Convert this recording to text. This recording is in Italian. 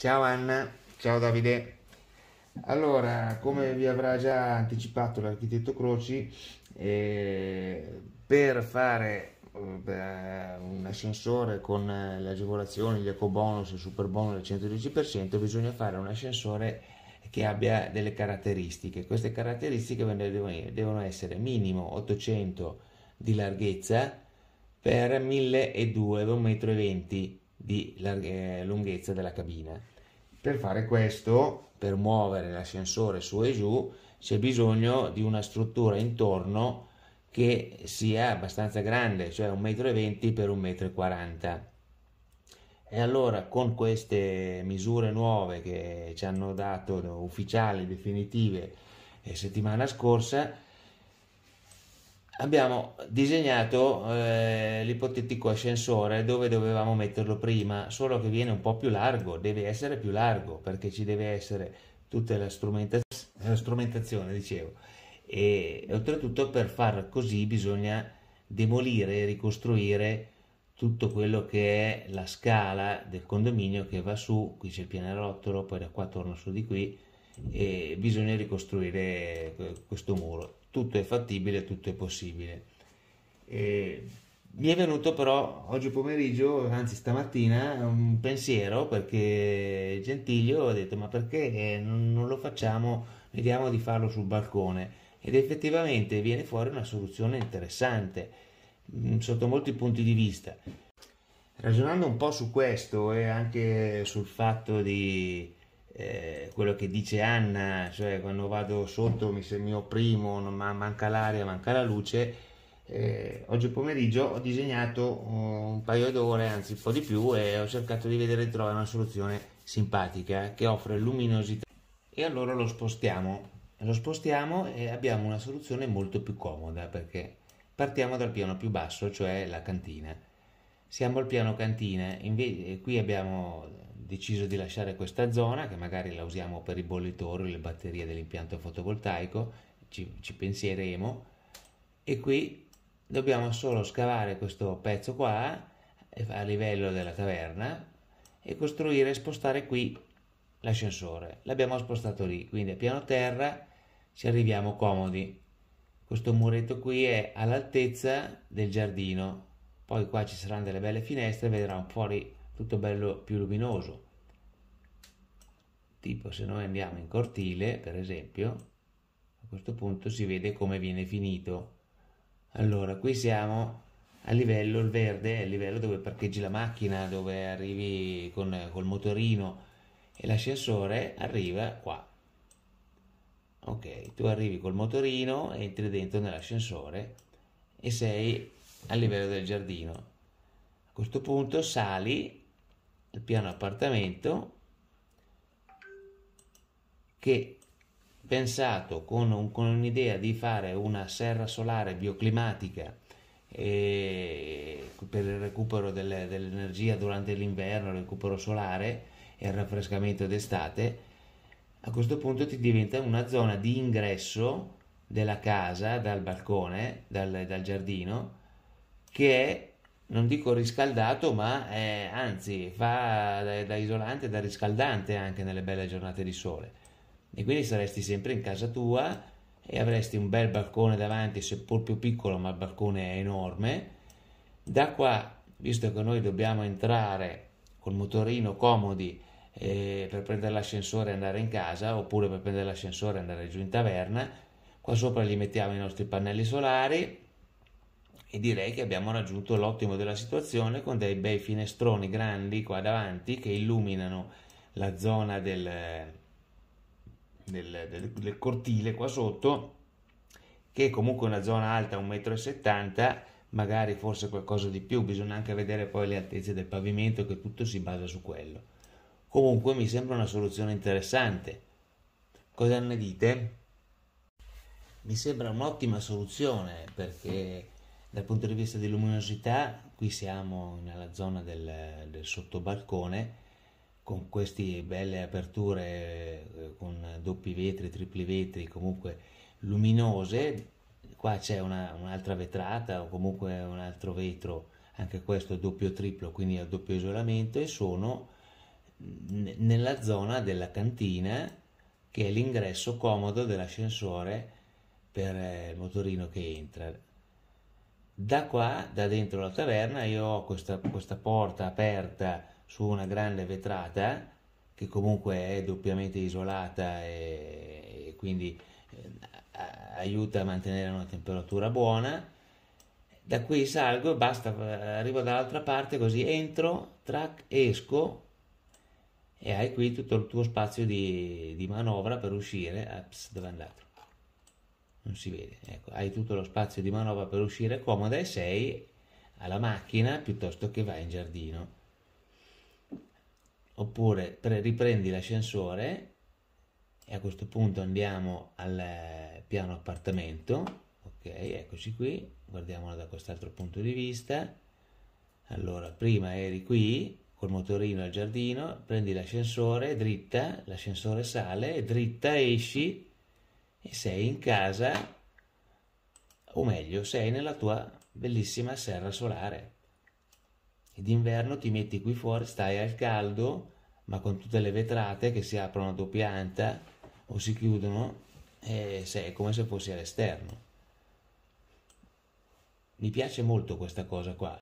Ciao Anna, ciao Davide. Allora, come vi avrà già anticipato l'architetto Croci, eh, per fare eh, un ascensore con eh, le agevolazioni, gli ecobonus, il super bonus del 110%, bisogna fare un ascensore che abbia delle caratteristiche. Queste caratteristiche devono essere minimo 800 di larghezza per 1200 1,20 m di eh, lunghezza della cabina per fare questo, per muovere l'ascensore su e giù, c'è bisogno di una struttura intorno che sia abbastanza grande, cioè 1,20 m per 1,40 m. E allora con queste misure nuove che ci hanno dato ufficiali, definitive, eh, settimana scorsa, abbiamo disegnato eh, l'ipotetico ascensore dove dovevamo metterlo prima, solo che viene un po' più largo, deve essere più largo perché ci deve essere tutta la, strumenta- la strumentazione, dicevo. E oltretutto per far così bisogna demolire e ricostruire tutto quello che è la scala del condominio che va su, qui c'è il pianerottolo, poi da qua torno su di qui e bisogna ricostruire eh, questo muro tutto è fattibile, tutto è possibile. E mi è venuto però oggi pomeriggio, anzi stamattina, un pensiero perché Gentiglio ha detto ma perché eh, non lo facciamo, vediamo di farlo sul balcone ed effettivamente viene fuori una soluzione interessante mm, sotto molti punti di vista. Ragionando un po' su questo e anche sul fatto di eh, quello che dice Anna, cioè quando vado sotto mi, se mi opprimo, non, manca l'aria, manca la luce, eh, oggi pomeriggio ho disegnato un paio d'ore, anzi un po' di più, e ho cercato di vedere di trovare una soluzione simpatica che offre luminosità. E allora lo spostiamo, lo spostiamo e abbiamo una soluzione molto più comoda perché partiamo dal piano più basso, cioè la cantina. Siamo al piano cantina, invece, qui abbiamo deciso di lasciare questa zona che magari la usiamo per i bollitori o le batterie dell'impianto fotovoltaico, ci, ci pensieremo e qui dobbiamo solo scavare questo pezzo qua eh, a livello della taverna e costruire e spostare qui l'ascensore. L'abbiamo spostato lì, quindi a piano terra ci arriviamo comodi. Questo muretto qui è all'altezza del giardino, poi qua ci saranno delle belle finestre, vedrà un fuori tutto bello più luminoso. Tipo se noi andiamo in cortile, per esempio, a questo punto si vede come viene finito. Allora, qui siamo a livello, il verde è il livello dove parcheggi la macchina, dove arrivi con, col motorino e l'ascensore arriva qua. Ok, tu arrivi col motorino, entri dentro nell'ascensore e sei a livello del giardino. A questo punto sali piano appartamento che pensato con, un, con un'idea di fare una serra solare bioclimatica per il recupero delle, dell'energia durante l'inverno, il recupero solare e il raffrescamento d'estate, a questo punto ti diventa una zona di ingresso della casa dal balcone, dal, dal giardino, che è non dico riscaldato, ma eh, anzi fa da, da isolante, da riscaldante anche nelle belle giornate di sole. E quindi saresti sempre in casa tua e avresti un bel balcone davanti, seppur più piccolo, ma il balcone è enorme. Da qua, visto che noi dobbiamo entrare col motorino comodi eh, per prendere l'ascensore e andare in casa, oppure per prendere l'ascensore e andare giù in taverna, qua sopra gli mettiamo i nostri pannelli solari, e direi che abbiamo raggiunto l'ottimo della situazione con dei bei finestroni grandi qua davanti che illuminano la zona del, del, del, del cortile qua sotto che è comunque una zona alta 1,70 m magari forse qualcosa di più bisogna anche vedere poi le altezze del pavimento che tutto si basa su quello comunque mi sembra una soluzione interessante cosa ne dite? mi sembra un'ottima soluzione perché dal punto di vista di luminosità, qui siamo nella zona del, del sottobalcone con queste belle aperture eh, con doppi vetri, tripli vetri, comunque luminose. Qua c'è una, un'altra vetrata o comunque un altro vetro, anche questo doppio triplo, quindi a doppio isolamento e sono nella zona della cantina che è l'ingresso comodo dell'ascensore per eh, il motorino che entra da qua, da dentro la taverna, io ho questa, questa porta aperta su una grande vetrata che comunque è doppiamente isolata e, e quindi eh, aiuta a mantenere una temperatura buona da qui salgo e basta, arrivo dall'altra parte così entro, track, esco e hai qui tutto il tuo spazio di, di manovra per uscire, ups, dove è andato? non si vede, ecco, hai tutto lo spazio di manovra per uscire comoda e sei alla macchina piuttosto che vai in giardino. Oppure pre- riprendi l'ascensore e a questo punto andiamo al eh, piano appartamento, ok, eccoci qui, guardiamolo da quest'altro punto di vista. Allora, prima eri qui col motorino al giardino, prendi l'ascensore, dritta, l'ascensore sale, dritta esci e sei in casa, o meglio, sei nella tua bellissima serra solare. d'inverno ti metti qui fuori, stai al caldo, ma con tutte le vetrate che si aprono a doppia o si chiudono, e sei come se fossi all'esterno. Mi piace molto questa cosa qua,